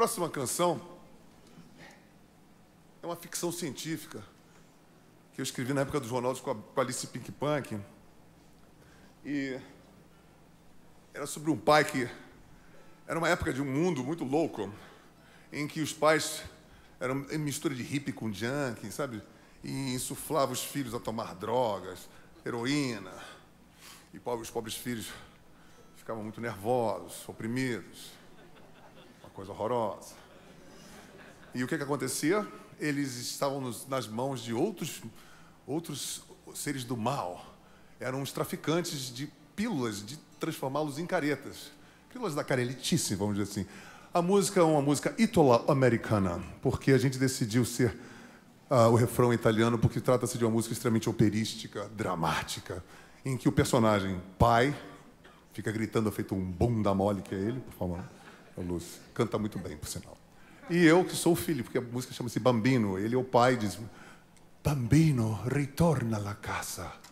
próxima canção é uma ficção científica que eu escrevi na época dos Ronaldos com a, Alice Pink Punk. E era sobre um pai que. Era uma época de um mundo muito louco, em que os pais eram mistura de hippie com junkie, sabe? E insuflava os filhos a tomar drogas, heroína. E os pobres filhos ficavam muito nervosos, oprimidos coisa horrorosa. E o que, que acontecia? Eles estavam nos, nas mãos de outros, outros seres do mal. Eram os traficantes de pílulas, de transformá-los em caretas. Pílulas da carelitice, vamos dizer assim. A música é uma música italo-americana, porque a gente decidiu ser uh, o refrão italiano, porque trata-se de uma música extremamente operística, dramática, em que o personagem pai fica gritando feito um bunda mole, que é ele, por favor o Lúcio. Canta muito bem, por sinal. E eu, que sou o filho, porque a música chama-se Bambino, ele é o pai, diz: Bambino, ritorna la casa.